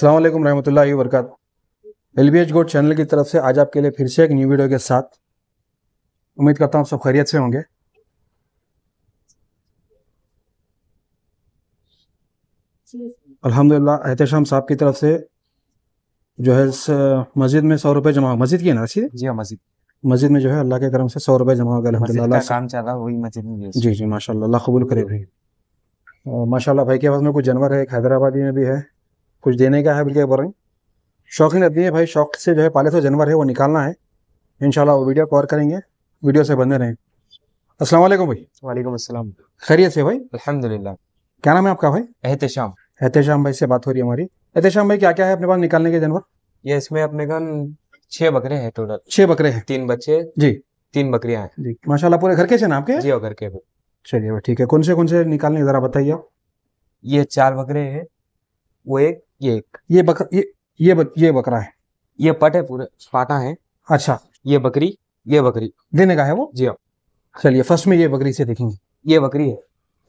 अल्लाम रहमतुल्लाहि वरक एल बी एच गोड चैनल की तरफ से आज आपके लिए फिर से एक न्यू वीडियो के साथ उम्मीद करता हूँ सब खैरियत से होंगे अल्हम्दुलिल्लाह एहतम साहब की तरफ से जो है मस्जिद में सौ रुपये जमा मस्जिद की है ना जी हाँ मस्जिद मस्जिद में जो है अल्लाह के करम से सौ रुपये जमा होगा जी जी माशा कबूल करे भाई माशा भाई के पास में कुछ जानवर है एक हैदराबादी में भी है कुछ देने का है बिल्कुल बोल रहे शौकीन आदमी है भाई शौक से जो है पाले तो जानवर है वो निकालना है इनशाला वो वीडियो कवर करेंगे वीडियो से बंधे रहें अस्सलाम भाई वालेकुम अस्सलाम खैरियत से भाई अल्हम्दुलिल्लाह क्या नाम है आपका भाई एहतशाम एहतशाम भाई से बात हो रही है हमारी एहतशाम भाई क्या क्या है अपने पास निकालने के जानवर ये इसमें अपने का छह बकरे हैं टोटल छह बकरे हैं तीन बच्चे जी तीन बकरियां हैं जी माशाल्लाह पूरे घर के से ना आपके जी घर के चलिए ठीक है कौन से कौन से निकालने जरा बताइए ये चार बकरे हैं वो एक ये एक ये बकर ये ये बक, ये बकरा है ये पट है पूरे फाटा है अच्छा ये बकरी ये बकरी देने का है वो जी हाँ चलिए फर्स्ट में ये बकरी से देखेंगे ये बकरी है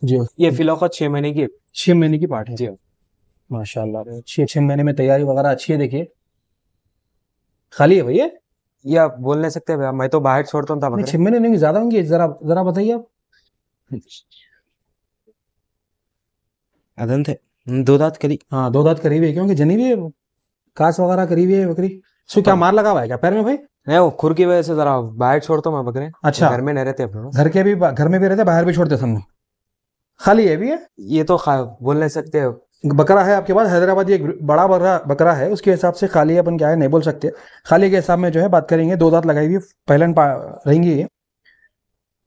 जी ये फिलौका छह महीने की छह महीने की पार्ट है जी हाँ। माशाल्लाह छह छह महीने में तैयारी वगैरह अच्छी है देखिए खाली है भैया ये आप बोल नहीं सकते भैया मैं तो बाहर छोड़ता हूँ छह महीने नहीं ज्यादा होंगे जरा जरा बताइए आप अदंत है दो दांत करी हाँ दो दांत करी हुई है क्योंकि जनी हुई है काश वगैरह करी हुई है बकरी सो क्या हाँ। मार लगा हुआ है क्या पैर में भाई नहीं वो खुर की वजह से जरा बाहर छोड़ता हूँ बकरे अच्छा घर में नहीं रहते अपने घर के भी घर में भी रहते बाहर भी छोड़ते सामने खाली है भी है ये तो बोल नहीं सकते बकरा है आपके पास हैदराबादी एक बड़ा बड़ा बकरा है उसके हिसाब से खाली अपन क्या है नहीं बोल सकते खाली के हिसाब में जो है बात करेंगे दो दांत लगाई हुई पहलन रहेंगी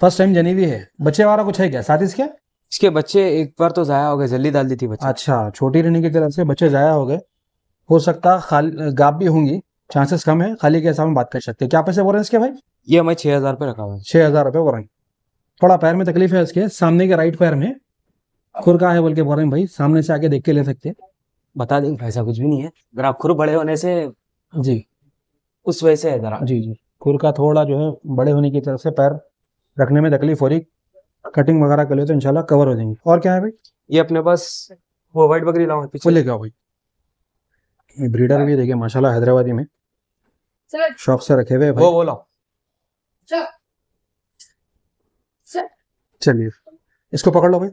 फर्स्ट टाइम जनी हुई है बच्चे वाला कुछ है क्या साथ इसके इसके बच्चे एक बार तो जाया हो गए जल्दी डाल दी थी बच्चे अच्छा छोटी रहने की तरफ से बच्चे जाया हो गए हो सकता खाली गाप भी होंगी चांसेस कम है खाली के हिसाब में बात कर सकते हैं क्या पैसे बोल रहे हैं इसके भाई ये हमें छह हज़ार रुपये रखा हुआ है छह हज़ार रुपये बोल रहे हैं थोड़ा पैर में तकलीफ है इसके सामने के राइट पैर में खुरका है बोल के बोल रहे हैं भाई सामने से आके देख के ले सकते बता दें ऐसा कुछ भी नहीं है अगर आप खुर बड़े होने से जी उस वजह से है जरा जी जी खुर का थोड़ा जो है बड़े होने की तरफ से पैर रखने में तकलीफ हो रही कटिंग वगैरह कर ले तो इनशाला कवर हो जाएंगे और क्या है भाई ये अपने पास वो व्हाइट बकरी लाओ पीछे लेके आओ भाई ब्रीडर भी देखिए माशाल्लाह हैदराबादी में शौक से रखे हुए वो बोला चलिए इसको पकड़ लो भाई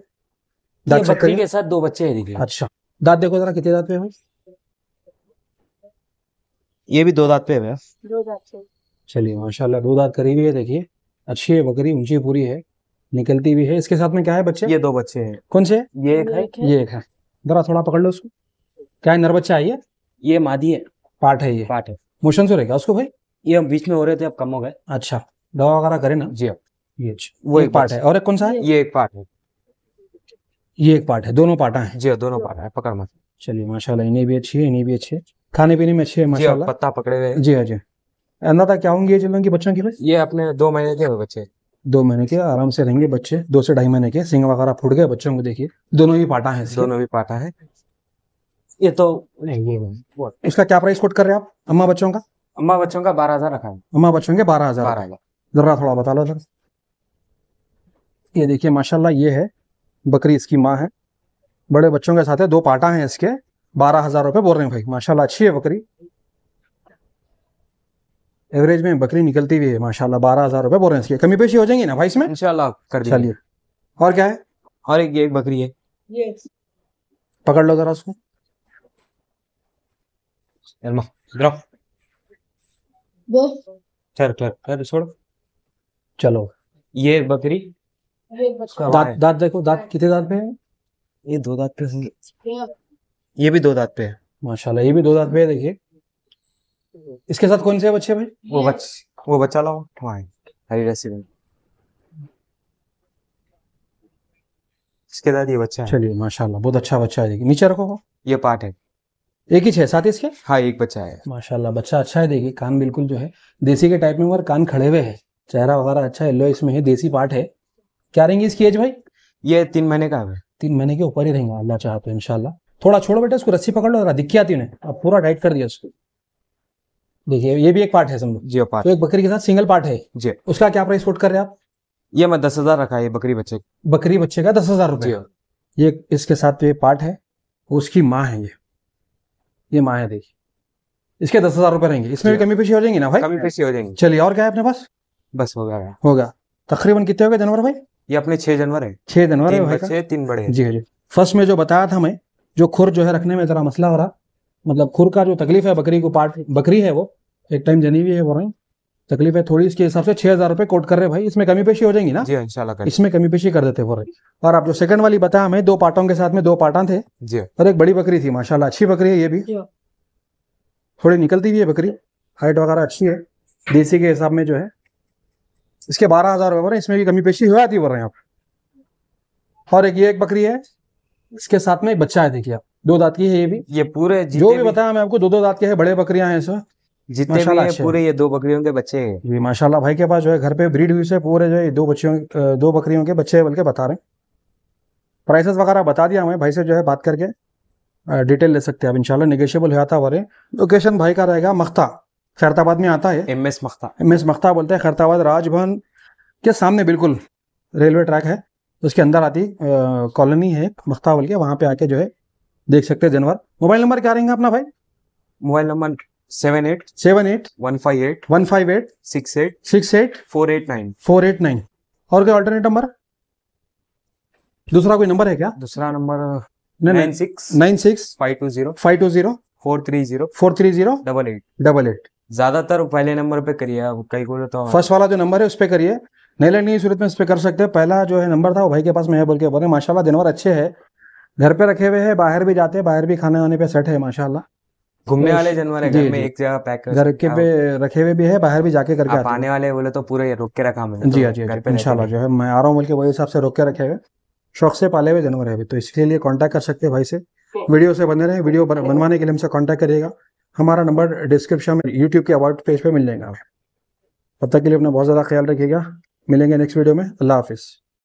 दांत चेक करिए साथ दो बच्चे हैं अच्छा दांत देखो जरा कितने दांत पे भाई ये भी दो दांत पे है दो दांत चलिए माशाल्लाह दो दांत करीबी है देखिए अच्छी है बकरी ऊंची पूरी है निकलती भी है इसके साथ में क्या है बच्चे ये दो बच्चे हैं कौन से ये एक है ये एक है जरा थोड़ा पकड़ लो उसको क्या नर बच्चा है ये ये मादी है पाठ है ये पाठ है मोशन से रहेगा उसको भाई ये हम बीच में हो रहे थे अब कम हो गए अच्छा दवा वगैरह करे ना जी हाँ। ये अच्छा। वो एक पार्ट है और एक कौन सा है ये एक पार्ट है ये एक पार्ट है दोनों पार्टा है जी हाँ, दोनों पार्टा है पकड़ मत चलिए माशाल्लाह इन्हें भी अच्छी है इन्हें भी अच्छी है खाने पीने में अच्छे है हाँ, माशाल्लाह पत्ता पकड़े हुए जी हाँ जी अंदाजा क्या होंगे ये बच्चों के बस ये अपने दो महीने के बच्चे दो महीने के आराम से रहेंगे बच्चे दो से ढाई महीने के सिंग वगैरह फूट गए बच्चों को देखिए दोनों ही पाटा है दोनों भी पाटा है ये तो ये इसका क्या प्राइस कोट कर रहे हैं आप अम्मा बच्चों का अम्मा बच्चों का बारह हजार रखा है अम्मा बच्चों के बारह हजार जरा थोड़ा बता लो ये देखिए माशाल्लाह ये है बकरी इसकी माँ है बड़े बच्चों के साथ है दो पाटा है इसके बारह हजार रुपये बोल रहे हैं भाई माशाल्लाह अच्छी है बकरी एवरेज में बकरी निकलती हुई है माशाला बारह हज़ार रुपये बोरेंस की कमी पेशी हो जाएंगी ना भाई इसमें इंशाल्लाह कर चलिए और क्या है और एक ये एक बकरी है पकड़ लो जरा उसको चल चल चल छोड़ चलो ये बकरी दांत दांत देखो दांत कितने दांत पे है ये दो दांत पे ये भी दो दांत पे है माशाल्लाह ये भी दो दांत पे है देखिए इसके साथ कौन से बच्चे भाई वो बच वो बच्चा लाओ वहाँ हरी रस्सी में इसके साथ ये बच्चा है चलिए माशाल्लाह बहुत अच्छा बच्चा है नीचे रखो ये पार्ट है एक ही छह साथ इसके हाँ एक बच्चा है माशाल्लाह बच्चा अच्छा है देखिए कान बिल्कुल जो है देसी के टाइप में और कान खड़े हुए है चेहरा वगैरह अच्छा है लो इसमें है देसी पार्ट है क्या रहेंगे इसकी एज भाई ये तीन महीने का है तीन महीने के ऊपर ही रहेंगे अल्लाह चाहे तो इनशाला थोड़ा छोड़ो बेटा उसको रस्सी पकड़ लो दिक्कत आती उन्हें अब पूरा टाइट कर दिया उसको देखिए ये भी एक पार्ट है समझो जियो पार्ट तो एक बकरी के साथ सिंगल पार्ट है जी उसका क्या प्राइस कोट कर रहे हैं आप ये मैं दस हजार रखा है बकरी बच्चे बकरी बच्चे का दस हजार रुपये ये इसके साथ तो ये पार्ट है उसकी माँ है ये ये माँ है देखिए इसके दस हजार रुपये रहेंगे इसमें भी कमी पेशी हो जाएंगे ना भाई कमी पेशी हो जाएंगे चलिए और क्या है अपने पास बस हो गया होगा तकरीबन कितने हो गए जानवर भाई ये अपने छह जानवर है छह जानवर है तीन बड़े जी जी फर्स्ट में जो बताया था मैं जो खुर जो है रखने में जरा मसला हो रहा मतलब खुर का जो तकलीफ है बकरी को पार्ट बकरी है वो एक टाइम जनी हुई है बोल रहे तकलीफ है थोड़ी इसके हिसाब से छह हजार रुपए कोट कर रहे भाई इसमें कमी पेशी हो जाएगी ना जी इंशाल्लाह इसमें कमी पेशी कर देते बोल रहे और आप जो सेकंड वाली बताया हमें दो पार्टों के साथ में दो पार्टा थे जी और एक बड़ी बकरी थी माशाला अच्छी बकरी है ये भी थोड़ी निकलती भी है बकरी हाइट वगैरह अच्छी है देसी के हिसाब में जो है इसके बारह हजार रुपये इसमें भी कमी पेशी हो जाती बोल रहे हैं आप और एक ये एक बकरी है इसके साथ में एक बच्चा है देखिए आप दो दांत की है ये भी ये पूरे जो भी बताया मैं आपको दो दो दांत के है बड़े बकरियां हैं सर जितने भी है पूरे ये दो बकरियों के बच्चे हैं जी माशाल्लाह भाई के पास जो है घर पे ब्रीड हुई से पूरे जो है दो बच्चियों दो बकरियों के बच्चे बल्कि बता रहे हैं प्राइसेस वगैरह बता दिया हमें भाई से जो है बात करके डिटेल ले सकते हैं अब इंशाल्लाह निगेशियबल जाता वाले लोकेशन भाई का रहेगा मख्ता खैरताबाद में आता है M S Maktha M S Maktha बोलते हैं खैरताबाद राजभवन के सामने बिल्कुल रेलवे ट्रैक है उसके अंदर आती कॉलोनी है मख्ता बोल के वहाँ पे आके जो है देख सकते हैं जनवर मोबाइल नंबर क्या रहेगा अपना भाई mobile number seven eight seven eight one five eight one five eight six eight six eight four eight nine four eight nine और क्या ऑल्टरनेट नंबर दूसरा कोई नंबर है क्या दूसरा number nine six nine six five two zero five two zero four three zero four three zero double eight double eight ज्यादातर पहले number पे करिए कई को तो फर्स्ट वाला जो नंबर है उस पर करिए नहीं लेनी सूरत में इस पर कर सकते हैं पहला जो है नंबर था वो भाई के पास मैं बोल के बोले माशाल्लाह जनवर अच्छे हैं घर पे रखे हुए हैं बाहर भी जाते हैं बाहर भी खाने वाने पे सेट है माशाल्लाह घूमने वाले जानवर है घर में एक जगह पैक घर के पे रखे हुए भी है बाहर भी जाके करके आप आने वाले बोले तो पूरे रोक के रखा हमने जी हाँ जी इंशाल्लाह जो है मैं आ रहा हूँ बोल के वही हिसाब से रोक के रखे हुए शौक से पाले हुए जानवर है अभी तो इसके लिए कॉन्टेक्ट कर सकते हैं भाई से वीडियो से बने रहे वीडियो बनवाने के लिए हमसे कॉन्टेक्ट करिएगा हमारा नंबर डिस्क्रिप्शन में यूट्यूब के अबाउट पेज पे मिल जाएगा तब तक के लिए अपना बहुत ज़्यादा ख्याल रखिएगा मिलेंगे नेक्स्ट वीडियो में अल्लाह हाफिज़